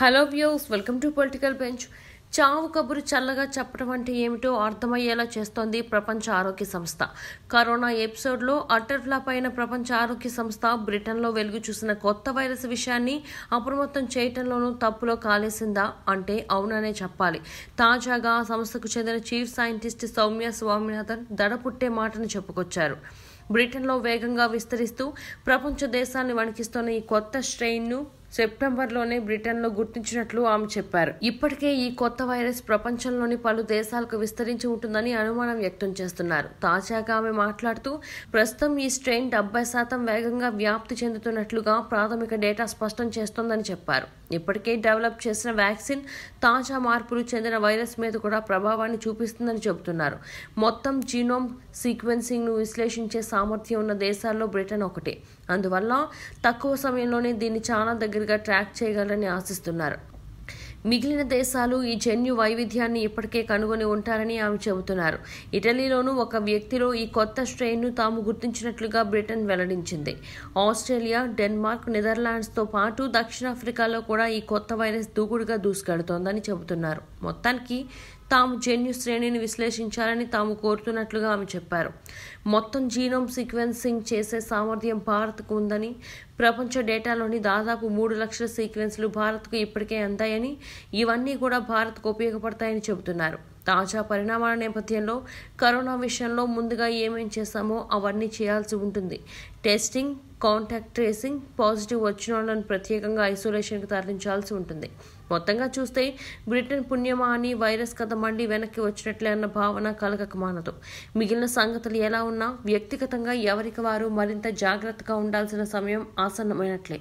hello views welcome to political bench చావు కబురు చల్లగా చెప్పడం అంటే ఏమిటో అర్థమయ్యేలా చేస్తోంది ప్రపంచ ఆరోగ్య సంస్థ కరోనా ఎపిసోడ్లో అటర్ ఫ్లాప్ అయిన ప్రపంచ ఆరోగ్య సంస్థ బ్రిటన్లో వెలుగు చూసిన కొత్త వైరస్ విషయాన్ని అప్రమత్తం చేయటంలోనూ తప్పులో కాలేసిందా అంటే అవుననే చెప్పాలి తాజాగా సంస్థకు చెందిన చీఫ్ సైంటిస్ట్ సౌమ్య స్వామినాథన్ దడ పుట్టే మాటను చెప్పుకొచ్చారు బ్రిటన్లో వేగంగా విస్తరిస్తూ ప్రపంచ దేశాన్ని వణికిస్తున్న ఈ కొత్త స్ట్రెయిన్ను సెప్టెంబర్లోనే బ్రిటన్లో గుర్తించినట్లు ఆమె చెప్పారు ఇప్పటికే ఈ కొత్త వైరస్ ప్రపంచంలోని పలు దేశాలకు విస్తరించి ఉంటుందని అనుమానం వ్యక్తం చేస్తున్నారు తాజాగా ఆమె మాట్లాడుతూ ప్రస్తుతం ఈ స్ట్రెయిన్ డెబ్బై శాతం వేగంగా వ్యాప్తి చెందుతున్నట్లుగా ప్రాథమిక డేటా స్పష్టం చేస్తోందని చెప్పారు ఇప్పటికే డెవలప్ చేసిన వ్యాక్సిన్ తాజా మార్పులు చెందిన వైరస్ మీద కూడా ప్రభావాన్ని చూపిస్తుందని చెబుతున్నారు మొత్తం జీనోమ్ సీక్వెన్సింగ్ను విశ్లేషించే సామర్థ్యం ఉన్న దేశాల్లో బ్రిటన్ ఒకటే అందువల్ల తక్కువ సమయంలోనే దీన్ని చాలా దగ్గర దగ్గరగా ట్రాక్ చేయగలరని ఆశిస్తున్నారు మిగిలిన దేశాలు ఈ జన్యు వైవిధ్యాన్ని ఇప్పటికే కనుగొని ఉంటారని ఆమె చెబుతున్నారు ఇటలీలోనూ ఒక వ్యక్తిలో ఈ కొత్త స్ట్రెయిన్ను తాము గుర్తించినట్లుగా బ్రిటన్ వెల్లడించింది ఆస్ట్రేలియా డెన్మార్క్ నెదర్లాండ్స్తో పాటు దక్షిణాఫ్రికాలో కూడా ఈ కొత్త వైరస్ దూకుడుగా దూసుకెడుతోందని చెబుతున్నారు మొత్తానికి తాము జన్యు శ్రేణిని విశ్లేషించాలని తాము కోరుతున్నట్లుగా ఆమె చెప్పారు మొత్తం జీనోమ్ సీక్వెన్సింగ్ చేసే సామర్థ్యం భారత్కు ఉందని ప్రపంచ డేటాలోని దాదాపు మూడు లక్షల సీక్వెన్స్లు భారత్కు ఇప్పటికే అందాయని ఇవన్నీ కూడా భారత్కు ఉపయోగపడతాయని చెబుతున్నారు తాజా పరిణామాల నేపథ్యంలో కరోనా విషయంలో ముందుగా ఏమేం చేశామో అవన్నీ చేయాల్సి ఉంటుంది టెస్టింగ్ కాంటాక్ట్ ట్రేసింగ్ పాజిటివ్ వచ్చిన వాళ్ళని ప్రత్యేకంగా ఐసోలేషన్కి తరలించాల్సి ఉంటుంది మొత్తంగా చూస్తే బ్రిటన్ పుణ్యమా అని వైరస్ కథ మండి వెనక్కి వచ్చినట్లే అన్న భావన కలగక మానదు మిగిలిన సంగతులు ఎలా ఉన్నా వ్యక్తిగతంగా ఎవరికి వారు మరింత జాగ్రత్తగా ఉండాల్సిన సమయం ఆసన్నమైనట్లే